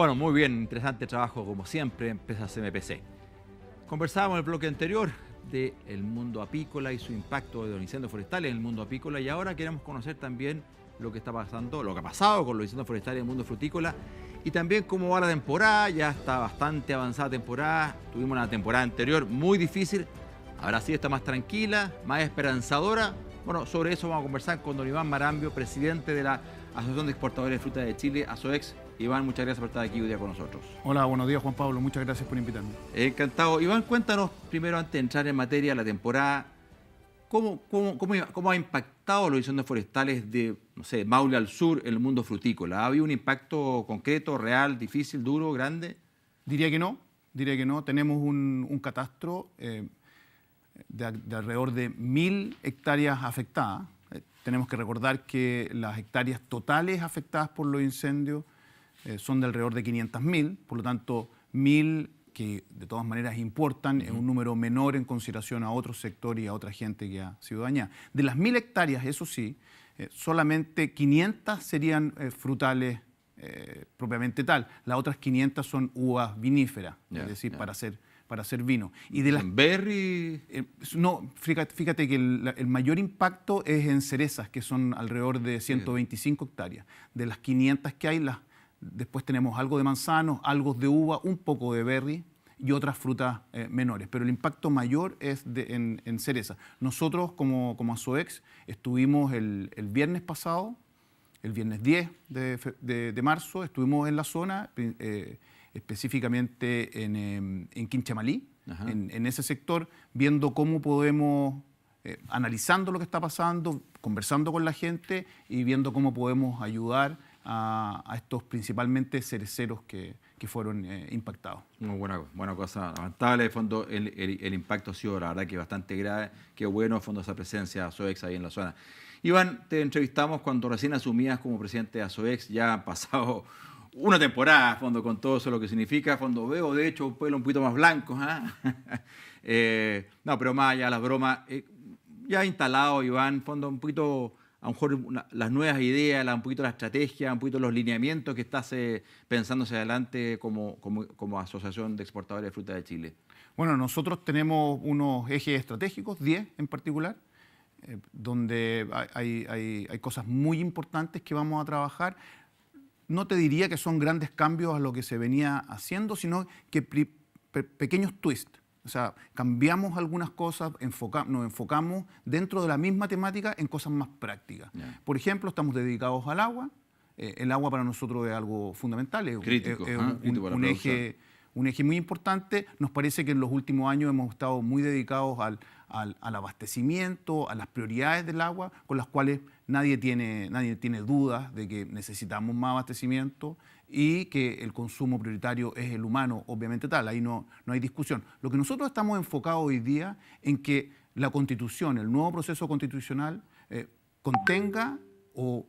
Bueno, muy bien, interesante trabajo como siempre, empresa CmPC. Conversábamos en el bloque anterior del mundo apícola y su impacto de los incendios forestales en el mundo apícola y ahora queremos conocer también lo que está pasando, lo que ha pasado con los incendios forestales en el mundo frutícola y también cómo va la temporada, ya está bastante avanzada la temporada, tuvimos una temporada anterior muy difícil, ahora sí está más tranquila, más esperanzadora. Bueno, sobre eso vamos a conversar con don Iván Marambio, presidente de la Asociación de Exportadores de Fruta de Chile, ASOEX. Iván, muchas gracias por estar aquí hoy día con nosotros. Hola, buenos días Juan Pablo, muchas gracias por invitarme. Encantado. Iván, cuéntanos primero antes de entrar en materia la temporada, ¿cómo, cómo, ha impactado los incendios forestales de, no sé, Maule al sur en el mundo frutícola? ¿Ha habido un impacto concreto, real, difícil, duro, grande? Diría que no, diría que no. Tenemos un, catastro eh, de, alrededor de mil hectáreas afectadas. Eh, tenemos que recordar que las hectáreas totales afectadas por los incendios eh, son de alrededor de 500.000, por lo tanto, 1.000 que de todas maneras importan, es un número menor en consideración a otro sector y a otra gente que ha sido dañada. De las 1.000 hectáreas, eso sí, eh, solamente 500 serían eh, frutales propiamente tal, las otras 500 son uvas viníferas, es decir, para hacer para hacer vino. Y de las, ¿Berry? no, fíjate, que el, mayor impacto es en cerezas, que son alrededor de 125 hectáreas. De las 500 que hay, las Después tenemos algo de manzanos, algo de uva, un poco de berry y otras frutas eh, menores. Pero el impacto mayor es en, cereza. Nosotros, como, como ASOEX, estuvimos el, viernes pasado, el viernes 10 de, marzo, estuvimos en la zona, eh, específicamente en, em, en Quinchamalí, en, ese sector, viendo cómo podemos, eh, analizando lo que está pasando, conversando con la gente y viendo cómo podemos ayudar a, estos principalmente cereceros que, que fueron eh, impactados. Muy buena, buena cosa, lamentable. De fondo, el, impacto ha sido, la verdad, que bastante grave. Qué bueno, fondo, esa presencia de ASOEX ahí en la zona. Iván, te entrevistamos cuando recién asumías como presidente de ASOEX. Ya ha pasado una temporada, fondo, con todo eso lo que significa. Fondo, veo, de hecho, un pueblo un poquito más blanco. ¿ah? Eh, no, pero más allá las bromas, eh, ya instalado, Iván, fondo, un poquito a lo mejor las nuevas ideas, un poquito la estrategia, un poquito los lineamientos que estás eh, pensándose adelante como, como, Asociación de Exportadores de Fruta de Chile? Bueno, nosotros tenemos unos ejes estratégicos, 10 en particular, eh, donde hay, hay, hay cosas muy importantes que vamos a trabajar. No te diría que son grandes cambios a lo que se venía haciendo, sino que pequeños twists o sea, cambiamos algunas cosas, nos enfocamos dentro de la misma temática en cosas más prácticas. Por ejemplo, estamos dedicados al agua. Eh, el agua para nosotros es algo fundamental, es, un eje, un eje muy importante. Nos parece que en los últimos años hemos estado muy dedicados al, al, abastecimiento, a las prioridades del agua, con las cuales nadie tiene, nadie tiene dudas de que necesitamos más abastecimiento y que el consumo prioritario es el humano, obviamente tal, ahí no, hay discusión. Lo que nosotros estamos enfocados hoy día en que la constitución, el nuevo proceso constitucional, eh, contenga o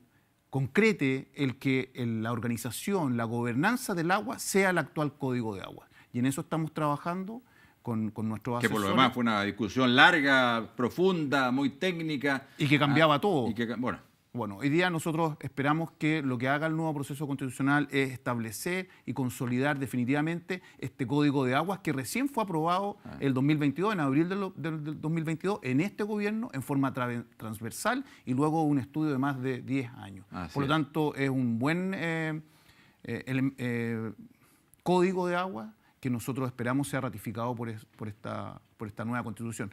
concrete el que la organización, la gobernanza del agua sea el actual código de agua. Y en eso estamos trabajando con, con que por lo demás fue una discusión larga, profunda, muy técnica. Y que cambiaba ah, todo. bueno. hoy día nosotros esperamos que lo que haga el nuevo proceso constitucional es establecer y consolidar definitivamente este Código de Aguas que recién fue aprobado ah. el 2022, en abril del, 2022, en este gobierno, en forma transversal y luego un estudio de más de 10 años. Ah, por lo tanto, es un buen eh, eh, eh, Código de Aguas que nosotros esperamos sea ratificado por, esta, por esta nueva constitución.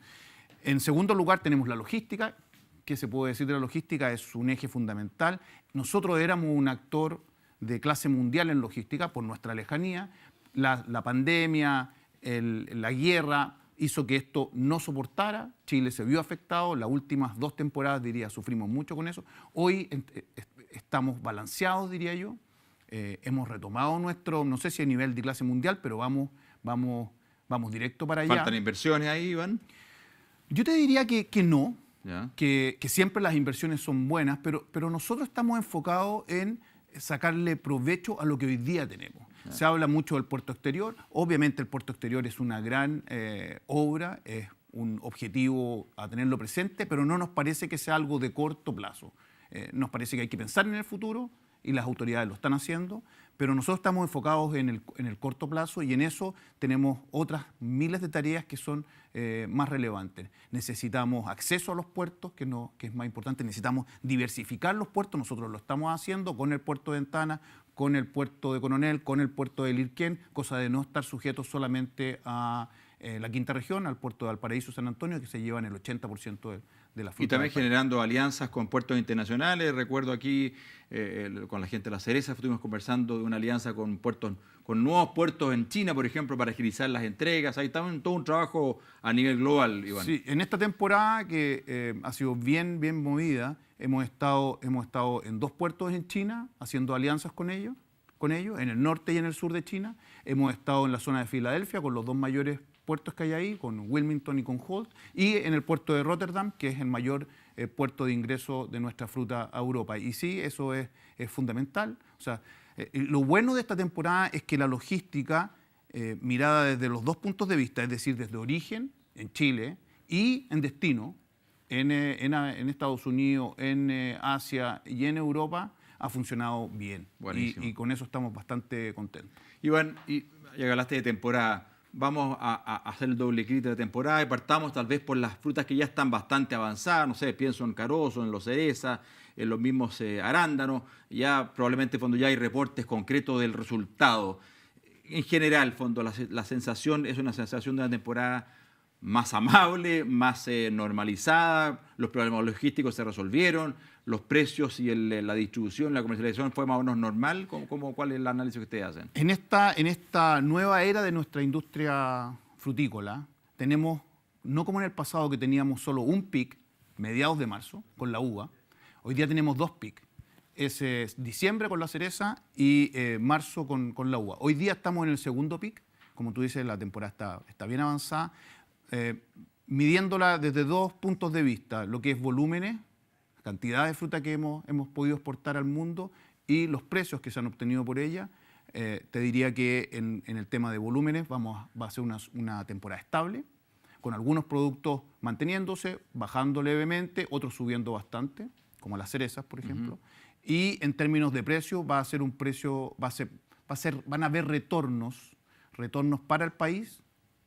En segundo lugar, tenemos la logística. que se puede decir de la logística? Es un eje fundamental. Nosotros éramos un actor de clase mundial en logística por nuestra lejanía. La, pandemia, la guerra hizo que esto no soportara. Chile se vio afectado. Las últimas dos temporadas, diría, sufrimos mucho con eso. Hoy eh, estamos balanceados, diría yo. Eh, hemos retomado nuestro, no sé si a nivel de clase mundial, pero vamos, vamos, directo para allá. ¿Faltan inversiones ahí, Iván? Yo te diría que, no, que, siempre las inversiones son buenas, pero, nosotros estamos enfocados en sacarle provecho a lo que hoy día tenemos. Se habla mucho del puerto exterior, obviamente el puerto exterior es una gran eh, obra, es un objetivo a tenerlo presente, pero no nos parece que sea algo de corto plazo. Eh, nos parece que hay que pensar en el futuro, y las autoridades lo están haciendo, pero nosotros estamos enfocados en el, corto plazo y en eso tenemos otras miles de tareas que son eh, más relevantes. Necesitamos acceso a los puertos, que, no, que es más importante, necesitamos diversificar los puertos, nosotros lo estamos haciendo con el puerto de Ventana, con el puerto de Coronel, con el puerto de Lirquén, cosa de no estar sujetos solamente a eh, la quinta región, al puerto de Valparaíso, San Antonio, que se llevan el 80% del, y también generando alianzas con puertos internacionales. Recuerdo aquí eh, con la gente de la cereza estuvimos conversando de una alianza con puertos, con nuevos puertos en China, por ejemplo, para agilizar las entregas. Ahí está todo un trabajo a nivel global, Iván. Sí, en esta temporada que eh, ha sido bien, bien movida, hemos estado, hemos estado en dos puertos en China, haciendo alianzas con ellos, con ellos, en el norte y en el sur de China. Hemos estado en la zona de Filadelfia con los dos mayores puertos que hay ahí, con Wilmington y con Holt, y en el puerto de Rotterdam, que es el mayor eh, puerto de ingreso de nuestra fruta a Europa. Y sí, eso es, es fundamental. O sea, eh, lo bueno de esta temporada es que la logística, eh, mirada desde los dos puntos de vista, es decir, desde origen, en Chile, y en destino, en, en, Estados Unidos, en Asia y en Europa, ha funcionado bien. Y, con eso estamos bastante contentos. Iván, y ya hablaste de temporada vamos a, hacer el doble clic de la temporada y partamos tal vez por las frutas que ya están bastante avanzadas, no sé, pienso en carozo, en los cerezas, en los mismos eh, arándanos, ya probablemente cuando ya hay reportes concretos del resultado. En general, fondo, la, la sensación es una sensación de una temporada más amable, más eh, normalizada, los problemas logísticos se resolvieron, los precios y eh, la distribución, la comercialización fue más o menos normal. ¿Cómo, cuál es el análisis que ustedes hacen? En esta, en esta nueva era de nuestra industria frutícola, tenemos, no como en el pasado que teníamos solo un pic, mediados de marzo, con la uva, hoy día tenemos dos pic. Es, diciembre con la cereza y eh, marzo con, con la uva. Hoy día estamos en el segundo pic, como tú dices, la temporada está, está bien avanzada. Eh, midiéndola desde dos puntos de vista, lo que es volúmenes, cantidad de fruta que hemos, hemos podido exportar al mundo y los precios que se han obtenido por ella. Eh, te diría que en, el tema de volúmenes vamos, va a ser una, temporada estable, con algunos productos manteniéndose, bajando levemente, otros subiendo bastante, como las cerezas, por ejemplo. Y en términos de precio, va a ser un precio, va a ser, va a ser, van a haber retornos, retornos para el país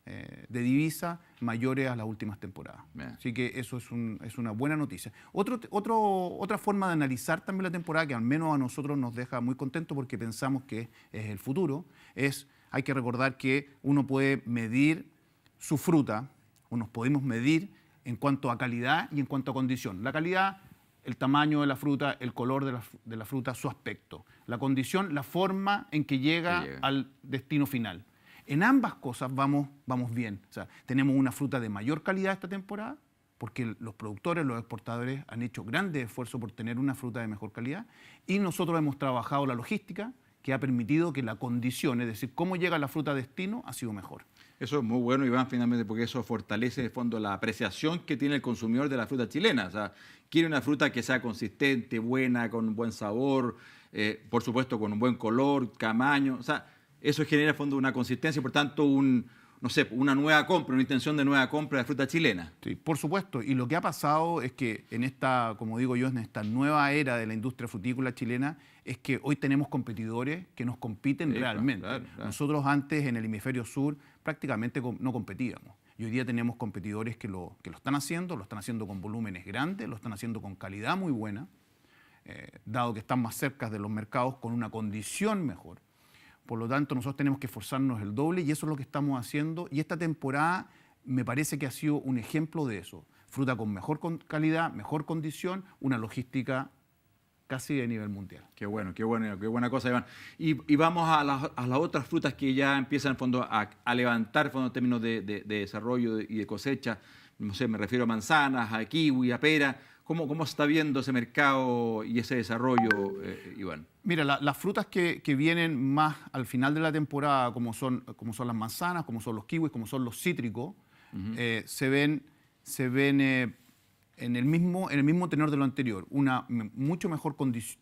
eh, de divisa mayores a las últimas temporadas. Así que eso es, una buena noticia. otra forma de analizar también la temporada, que al menos a nosotros nos deja muy contentos porque pensamos que es el futuro, es, hay que recordar que uno puede medir su fruta, o nos podemos medir en cuanto a calidad y en cuanto a condición. La calidad, el tamaño de la fruta, el color de la, fruta, su aspecto. La condición, la forma en que llega. al destino final. En ambas cosas vamos, vamos bien. O sea, tenemos una fruta de mayor calidad esta temporada, porque los productores, los exportadores han hecho grandes esfuerzos por tener una fruta de mejor calidad, y nosotros hemos trabajado la logística que ha permitido que la condición, es decir, cómo llega la fruta a destino, ha sido mejor. Eso es muy bueno, Iván, finalmente, porque eso fortalece, de fondo, la apreciación que tiene el consumidor de la fruta chilena. O sea, quiere una fruta que sea consistente, buena, con un buen sabor, eh, por supuesto, con un buen color, tamaño. O sea, eso genera a fondo una consistencia y por tanto un, no sé, una nueva compra, una intención de nueva compra de fruta chilena. Sí, por supuesto. Y lo que ha pasado es que en esta, como digo yo, en esta nueva era de la industria frutícola chilena, es que hoy tenemos competidores que nos compiten realmente. Nosotros antes en el hemisferio sur prácticamente no competíamos. Y hoy día tenemos competidores que lo, que lo están haciendo, lo están haciendo con volúmenes grandes, lo están haciendo con calidad muy buena, eh, dado que están más cerca de los mercados con una condición mejor. Por lo tanto, nosotros tenemos que esforzarnos el doble y eso es lo que estamos haciendo. Y esta temporada me parece que ha sido un ejemplo de eso. Fruta con mejor calidad, mejor condición, una logística casi de nivel mundial. Qué bueno, qué bueno, qué buena cosa, Iván. Y, vamos a las, otras frutas que ya empiezan en fondo a, levantar en términos de, desarrollo y de cosecha. No sé, me refiero a manzanas, a kiwi, a pera. ¿Cómo, cómo está viendo ese mercado y ese desarrollo, eh, Iván? Mira, las frutas que, vienen más al final de la temporada, como son, como son las manzanas, como son los kiwis, como son los cítricos, eh, se ven, se ven eh, en, el mismo, en el mismo tenor de lo anterior. Una mucho mejor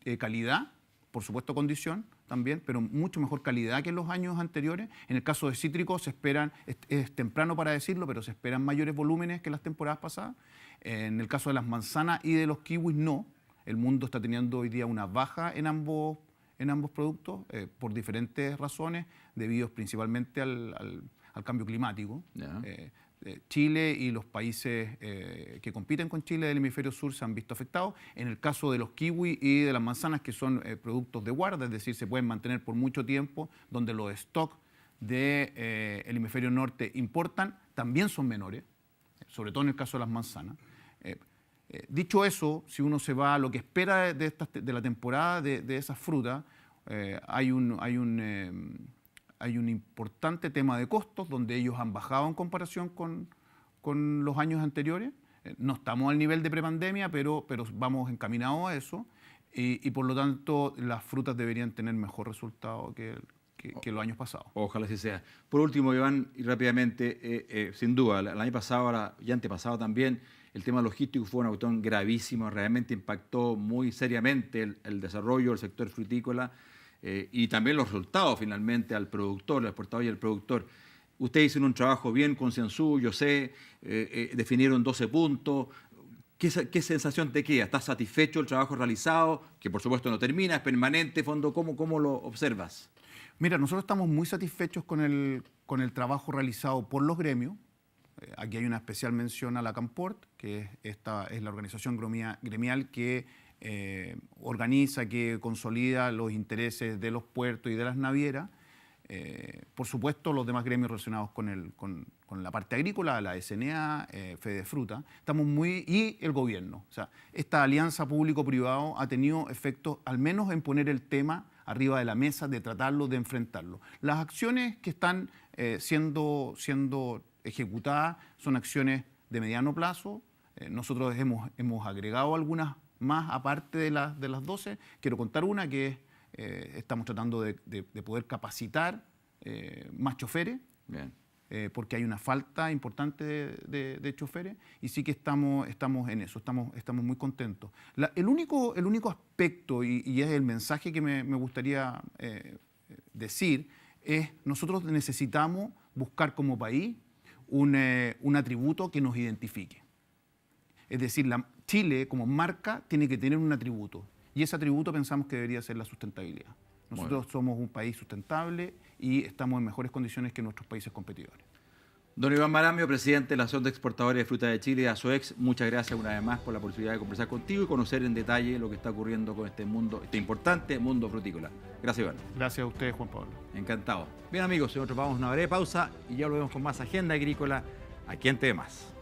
eh, calidad, por supuesto condición también, pero mucho mejor calidad que en los años anteriores. En el caso de cítricos se esperan, es, es temprano para decirlo, pero se esperan mayores volúmenes que las temporadas pasadas. en el caso de las manzanas y de los kiwis no el mundo está teniendo hoy día una baja en ambos, en ambos productos eh, por diferentes razones, debido principalmente al, cambio climático. Eh, eh, Chile y los países que compiten con Chile del hemisferio sur se han visto afectados. En el caso de los kiwis y de las manzanas, que son productos de guarda, es decir, se pueden mantener por mucho tiempo, donde los stocks del hemisferio norte importan, también son menores, sobre todo en el caso de las manzanas. Eh, dicho eso, si uno se va a lo que espera de, de la temporada de, esas frutas, eh, hay, un, hay, un, eh, hay un importante tema de costos donde ellos han bajado en comparación con, los años anteriores. no estamos al nivel de prepandemia, pero, pero vamos encaminados a eso y por lo tanto las frutas deberían tener mejor resultado que, el, que, los años pasados. Ojalá así sea. Por último, Iván, y rápidamente, eh, eh, sin duda, el año pasado y antepasado también, el tema logístico fue un cuestión gravísimo, realmente impactó muy seriamente el, desarrollo del sector frutícola eh, y también los resultados finalmente al productor, al exportador y al productor. Ustedes hicieron un trabajo bien concienzudo, yo sé, definieron 12 puntos, ¿Qué, sensación te queda? ¿Estás satisfecho del trabajo realizado? Que por supuesto no termina, es permanente, fondo, ¿cómo, cómo lo observas? Mira, nosotros estamos muy satisfechos con el, trabajo realizado por los gremios. Eh, aquí hay una especial mención a la Camport, que es, esta, es la organización gremial que eh, organiza, que consolida los intereses de los puertos y de las navieras. Eh, por supuesto, los demás gremios relacionados con, con, la parte agrícola, la SNA, eh, Fede Fruta, estamos muy, y el gobierno. O sea, esta alianza público-privado ha tenido efectos, al menos en poner el tema arriba de la mesa, de tratarlo, de enfrentarlo. Las acciones que están eh, siendo, siendo ejecutadas son acciones de mediano plazo. nosotros hemos, hemos agregado algunas más aparte de, de las 12. Quiero contar una que es eh, estamos tratando de, poder capacitar eh, más choferes, eh, porque hay una falta importante de, choferes, y sí que estamos, estamos en eso, estamos, estamos muy contentos. el, único, el único aspecto, y, es el mensaje que me, gustaría decir, es nosotros necesitamos buscar como país un, un atributo que nos identifique. Es decir, la, Chile como marca tiene que tener un atributo. Y ese atributo pensamos que debería ser la sustentabilidad. Nosotros somos un país sustentable y estamos en mejores condiciones que nuestros países competidores. Don Iván Marambio, presidente de la Asociación de Exportadores de Fruta de Chile, ex, muchas gracias una vez más por la posibilidad de conversar contigo y conocer en detalle lo que está ocurriendo con este mundo, este importante mundo frutícola. Gracias, Iván. Gracias a ustedes, Juan Pablo. Encantado. Bien, amigos, nosotros vamos a una breve pausa y ya lo vemos con más Agenda Agrícola aquí en TV Más.